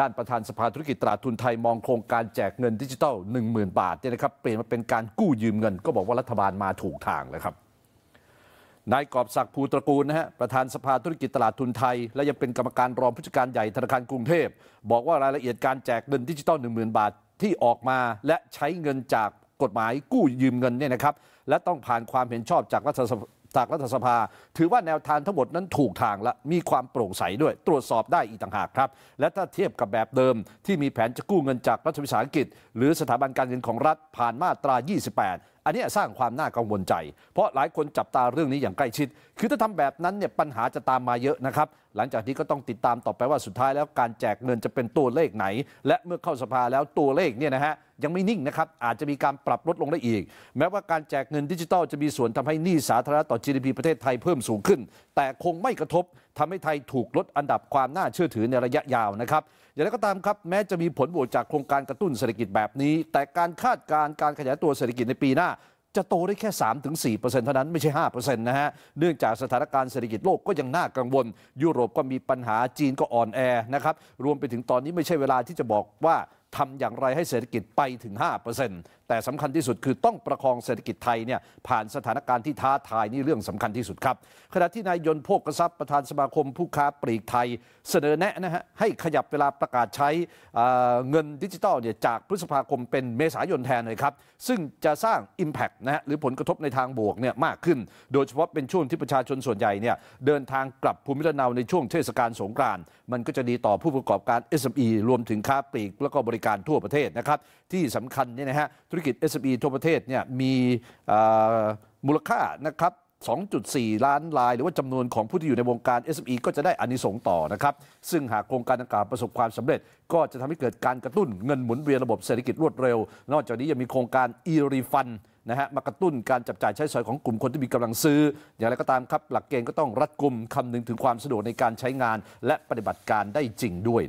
ด้านประธานสภาธุรกิจตราทุนไทยมองโครงการแจกเงินดิจิตอล10,000 บาทเนี่ยนะครับเปลี่ยนมาเป็นการกู้ยืมเงินก็บอกว่ารัฐบาลมาถูกทางแล้วครับนายกอบศักดิ์ภูตระกูลนะฮะประธานสภาธุรกิจตลาดทุนไทย และยังเป็นกรรมการรองผู้จัดการใหญ่ธนาคารกรุงเทพ บอกว่ารายละเอียดการแจกเงินดิจิตอล1 0,000 บาทที่ออกมา และใช้เงินจากกฎหมายกู้ยืมเงินเนี่ยนะครับ และต้องผ่านความเห็นชอบจากรัฐจากรัฐสภา ถือว่าแนวทางทั้งหมดนั้นถูกทางและมีความโปร่งใสด้วยตรวจสอบได้อีกต่างหากครับ และถ้าเทียบกับแบบเดิมที่มีแผนจะกู้เงินจากรัฐวิสาหกิจหรือสถาบันการเงินของรัฐผ่านมาตรา 28อันนี้สร้างความน่ากังวลใจ เพราะหลายคนจับตาเรื่องนี้อย่างใกล้ชิด คือถ้าทำแบบนั้นเนี่ยปัญหาจะตามมาเยอะนะครับ หลังจากนี้ก็ต้องติดตามต่อไปว่าสุดท้ายแล้วการแจกเงินจะเป็นตัวเลขไหน และเมื่อเข้าสภาแล้วตัวเลขเนี่ยนะฮะยังไม่นิ่งนะครับอาจจะมีการปรับลดลงได้อีกแม้ว่าการแจกเงินดิจิทัลจะมีส่วนทำให้หนี้สาธารณะต่อ GDP ประเทศไทยเพิ่มสูงขึ้น แต่คงไม่กระทบทำให้ไทยถูกลดอันดับความน่าเชื่อถือในระยะยาวนะครับ อย่างไรก็ตามครับ แม้จะมีผลบวกจากโครงการกระตุ้นเศรษฐกิจแบบนี้ แต่การคาดการณ์การขยายตัวเศรษฐกิจในปีหน้า จะโตได้แค่ 3-4%เท่านั้นไม่ใช่ 5%นะฮะเนื่องจากสถานการณ์เศรษฐกิจโลกก็ยังน่ากังวล ยุโรปก็มีปัญหาจีนก็อ่อนแอนะครับ รวมไปถึงตอนนี้ไม่ใช่เวลาที่จะบอกว่าทำอย่างไรให้เศรษฐกิจไปถึง 5%แต่สำคัญที่สุดคือต้องประคองเศรษฐกิจไทยเนี่ยผ่านสถานการณ์ที่ท้าทายนี่เรื่องสำคัญที่สุดครับขณะที่นายยนต์โภกทรัพย์ประธานสมาคมผู้ค้าปลีกไทย เสนอแนะนะฮะให้ขยับเวลาประกาศใช้เงินดิจิตอลเนี่ยจากพฤษภาคมเป็นเมษายนแทนเลยครับ ซึ่งจะสร้าง Impact นะฮะหรือผลกระทบในทางบวกเนี่ยมากขึ้นโดยเฉพาะเป็นช่วงที่ประชาชนส่วนใหญ่เนี่ยเดินทางกลับภูมิลำเนาในช่วงเทศกาลสงกรานต์มันก็จะดีต่อผู้ประกอบการ SME รวมถึงค้าปลีกแล้วก็บริริการทั่วประเทศนะครับที่สำคัญเนี่ยนะฮะธุรกิจ SME ทั่วประเทศเนี่ยมีมูลค่านะครับ2.4 ล้านราย หรือว่าจำนวนของผู้ที่อยู่ในวงการ SME ก็จะได้อานิสงส์ต่อนะครับซึ่งหากโครงการดังกล่าวประสบความสำเร็จ ก็จะทำให้เกิดการกระตุ้นเงินหมุนเวียนระบบเศรษฐกิจรวดเร็ว นอกจากนี้ยังมีโครงการ e r e f u n นะฮะมากระตุ้นการจับจ่ายใช้สอยของกลุ่มคนที่มีกำลังซื้ออย่างไรก็ตามครับหลักเกณฑ์ก็ต้องรัดกุมคำนึงถึงความสะดวกในการใช้งาน และปฏิบัติการได้จริงด้วย